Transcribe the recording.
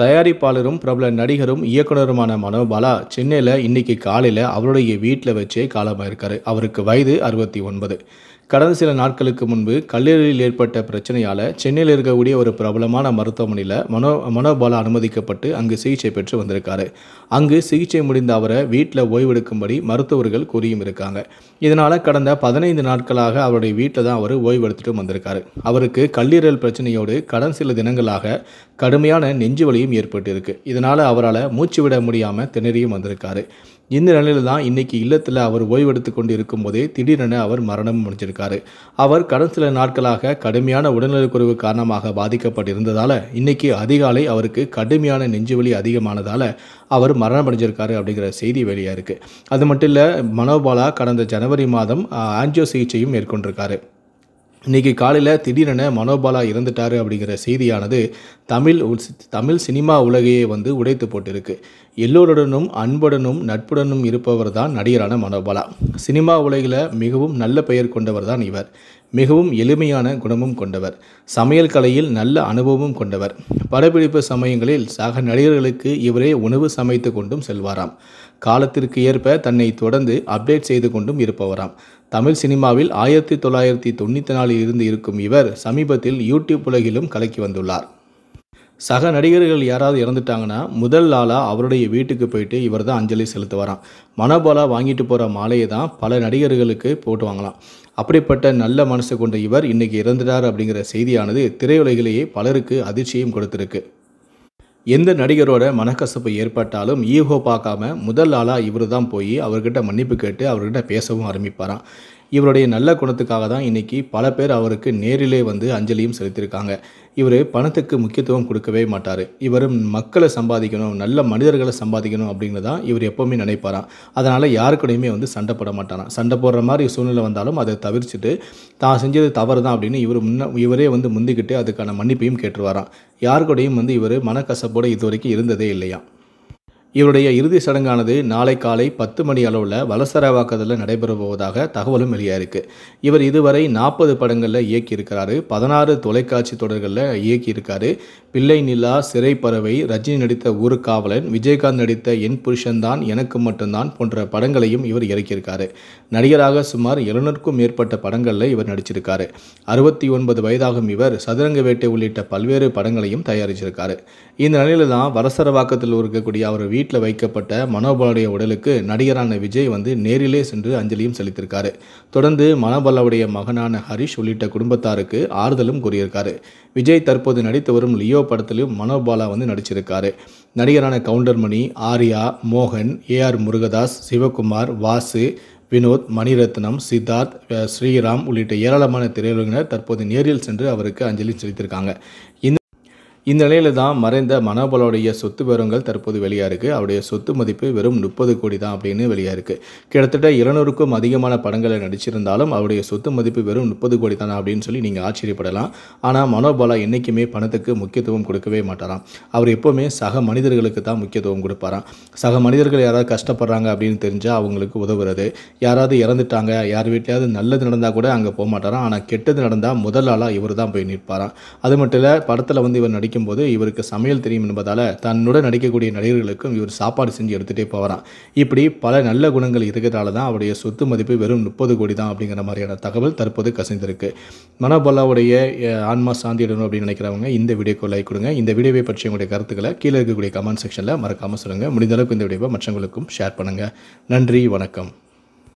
தயாரிப்பாளரும் பிரபல நடிகரும் இயக்குனருமான மனோபாலா சென்னையில் இன்னைக்கு காலையில் அவருடைய வீட்டில் வச்சே காலமாயிருக்காரு அவருக்கு வயது அறுபத்தி ஒன்பது கடந்த சில நாட்களுக்கு முன்பு கல்லீரலில் ஏற்பட்ட பிரச்சனையால் சென்னையில் இருக்கக்கூடிய ஒரு பிரபலமான மருத்துவமனையில் மனோ மனோபாலா அனுமதிக்கப்பட்டு அங்கு சிகிச்சை பெற்று வந்திருக்காரு அங்கு சிகிச்சை முடிந்த அவரை வீட்டில் ஓய்வெடுக்கும்படி மருத்துவர்கள் கூறியும் இருக்காங்க இதனால் கடந்த பதினைந்து நாட்களாக அவருடைய வீட்டில் தான் அவர் ஓய்வெடுத்துட்டு வந்திருக்காரு அவருக்கு கல்லீரல் பிரச்சனையோடு கடன் சில தினங்களாக கடுமையான நெஞ்சு வலியும் ஏற்பட்டிருக்கு இதனால் அவரால் மூச்சு விட முடியாமல் திணறியும் வந்திருக்காரு இந்த நிலையில் தான் இன்னைக்கு இல்லத்தில் அவர் ஓய்வெடுத்து கொண்டு இருக்கும்போதே திடீரென அவர் மரணம் முடிஞ்சிருக்காரு அவர் கடன் சில நாட்களாக கடுமையான உடல்நலக்குறைவு காரணமாக பாதிக்கப்பட்டிருந்ததால் இன்னைக்கு அதிகாலை அவருக்கு கடுமையான நெஞ்சுவலி அதிகமானதால் அவர் மரணம் அடைஞ்சிருக்காரு அப்படிங்கிற செய்தி வெளியாக இருக்குது அது மட்டும் இல்லை மனோபாலா கடந்த ஜனவரி மாதம் ஆன்ஜியோ சிகிச்சையும் மேற்கொண்டிருக்காரு இன்றைக்கி காலையில் திடீரென மனோபாலா இறந்துட்டார் அப்படிங்கிற செய்தியானது தமிழ் தமிழ் சினிமா உலகையே வந்து உடைத்து போட்டிருக்கு எல்லோருடனும் அன்புடனும் நட்புடனும் இருப்பவர் தான் நடிகரான மனோபாலா சினிமா உலகில் மிகவும் நல்ல பெயர் கொண்டவர் தான் இவர் மிகவும் எளிமையான குணமும் கொண்டவர் சமையல் கலையில் நல்ல அனுபவமும் கொண்டவர் படப்பிடிப்பு சமயங்களில் சக நடிகர்களுக்கு இவரே உணவு சமைத்து கொண்டும் செல்வாராம் காலத்திற்கு ஏற்ப தன்னை தொடர்ந்து அப்டேட் செய்து கொண்டும் இருப்பவராம் தமிழ் சினிமாவில் ஆயிரத்தி தொள்ளாயிரத்தி தொண்ணூற்றி நாலில் இருந்து இருக்கும் இவர் சமீபத்தில் யூடியூப் உலகிலும் கலக்கி வந்துள்ளார் சக நடிகர்கள் யாராவது இறந்துட்டாங்கன்னா முதல் நாளாக அவருடைய வீட்டுக்கு போயிட்டு இவர் தான் அஞ்சலி செலுத்துவாராம் மனோபாலா வாங்கிட்டு போகிற மாலையை தான் பல நடிகர்களுக்கு போட்டு வாங்கலாம் அப்படிப்பட்ட நல்ல மனசு கொண்ட இவர் இன்னைக்கு இறந்துட்டார் அப்படிங்கிற செய்தியானது திரையுலகிலேயே பலருக்கு அதிர்ச்சியும் கொடுத்திருக்கு எந்த நடிகரோட மனக்கசப்பு ஏற்பட்டாலும் ஈகோ பார்க்காம முதல் ஆளாக இவர் தான் போய் அவர்கிட்ட மன்னிப்பு கேட்டு அவர்கிட்ட பேசவும் ஆரம்பிப்பாராம் இவருடைய நல்ல குணத்துக்காக தான் இன்றைக்கி பல பேர் அவருக்கு நேரிலே வந்து அஞ்சலியும் செலுத்தியிருக்காங்க இவர் பணத்துக்கு முக்கியத்துவம் கொடுக்கவே மாட்டார் இவர் மக்களை சம்பாதிக்கணும் நல்ல மனிதர்களை சம்பாதிக்கணும் தான் இவர் எப்போவுமே நினைப்பாராம் அதனால் யாருக்கூடையுமே வந்து சண்டை போட மாட்டாராம் சண்டை போடுற மாதிரி சூழ்நிலை வந்தாலும் அதை தவிர்த்துட்டு தான் செஞ்சது தவறு தான் அப்படின்னு இவர் முன்ன இவரே வந்து முந்திக்கிட்டு அதுக்கான மன்னிப்பையும் கேட்டுருவாராம் யாருக்கூடையும் வந்து இவர் மனக்கசப்போடு இது வரைக்கும் இருந்ததே இல்லையா இவருடைய இறுதி சடங்கானது நாளை காலை பத்து மணி அளவில் வலசரவாக்கத்தில் நடைபெற போவதாக தகவலும் வெளியாயிருக்கு இவர் இதுவரை நாற்பது படங்களில் இயக்கியிருக்கிறாரு பதினாறு தொலைக்காட்சி தொடர்களில் இயக்கியிருக்காரு பிள்ளை நிலா சிறைப்பறவை ரஜினி நடித்த ஊரு காவலன் விஜயகாந்த் நடித்த என் புருஷன்தான் எனக்கு மட்டும்தான் போன்ற படங்களையும் இவர் இறக்கியிருக்காரு நடிகராக சுமார் எழுநூறுக்கும் மேற்பட்ட படங்களில் இவர் நடிச்சிருக்காரு அறுபத்தி ஒன்பது வயதாகும் இவர் சதுரங்க வேட்டை உள்ளிட்ட பல்வேறு படங்களையும் தயாரிச்சிருக்காரு இந்த நிலையில தான் வரசரவாக்கத்தில் இருக்கக்கூடிய அவர் வீடு வீட்டில் வைக்கப்பட்ட மனோபாலுடைய உடலுக்கு நடிகரான விஜய் வந்து நேரிலே சென்று அஞ்சலியும் செலுத்தியிருக்காரு தொடர்ந்து மனோபாலாவுடைய மகனான ஹரிஷ் உள்ளிட்ட குடும்பத்தாருக்கு ஆறுதலும் கூறியிருக்காரு விஜய் தற்போது நடித்து வரும் லியோ படத்திலும் மனோபாலா வந்து நடிச்சிருக்காரு நடிகரான கவுண்டர்மணி ஆர்யா மோகன் ஏ ஆர் முருகதாஸ் சிவகுமார் வாசு வினோத் மணிரத்னம் சித்தார்த் ஸ்ரீராம் உள்ளிட்ட ஏராளமான திரையுலகினர் தற்போது நேரில் சென்று அவருக்கு அஞ்சலி செலுத்தியிருக்காங்க இந்த இந்த நிலையில் தான் மறைந்த மனோபலோடைய சொத்து விவரங்கள் தற்போது வெளியாக இருக்குது அவருடைய சொத்து மதிப்பு வெறும் முப்பது கோடி தான் அப்படின்னு வெளியாக இருக்குது கிட்டத்தட்ட இருநூறுக்கும் அதிகமான படங்களை நடிச்சிருந்தாலும் அவருடைய சொத்து மதிப்பு வெறும் முப்பது கோடி தானே அப்படின்னு சொல்லி நீங்கள் ஆச்சரியப்படலாம் ஆனால் மனோபாலா என்றைக்குமே பணத்துக்கு முக்கியத்துவம் கொடுக்கவே மாட்டாராம் அவர் எப்போவுமே சக மனிதர்களுக்கு தான் முக்கியத்துவம் கொடுப்பாராம் சக மனிதர்கள் யாராவது கஷ்டப்படுறாங்க அப்படின்னு தெரிஞ்சால் அவங்களுக்கு உதவுறது யாராவது இறந்துட்டாங்க யார் வீட்லையாவது நல்லது நடந்தால் கூட அங்கே போக மாட்டாராம் ஆனால் கெட்டது நடந்தால் முதல் ஆளாக இவர் தான் போய் நிற்பாராம் அது மட்டும் இல்லை படத்தில் வந்து இவர் நடிக்க போது இவருக்கு சமையல் தெரியும் என்பதால் தன்னுடன் நடிக்கக்கூடிய நடிகர்களுக்கும் இவர் சாப்பாடு செஞ்சு எடுத்துகிட்டே போகிறான் இப்படி பல நல்ல குணங்கள் இருக்கிறதால தான் அவருடைய சொத்து மதிப்பு வெறும் முப்பது கோடி தான் அப்படிங்கிற மாதிரியான தகவல் தற்போது கசிந்திருக்கு மனோபல்லாவுடைய ஆன்மா சாந்தியிடணும் அப்படின்னு நினைக்கிறவங்க இந்த வீடியோக்கு லைக் கொடுங்க இந்த வீடியோவை பற்றி உங்களுடைய கருத்துக்களை கீழே இருக்கக்கூடிய கமெண்ட் செக்ஷனில் மறக்காமல் சொல்லுங்கள் முடிந்தளவுக்கு இந்த வீடியோவை மற்றவங்களுக்கும் ஷேர் பண்ணுங்கள் நன்றி வணக்கம்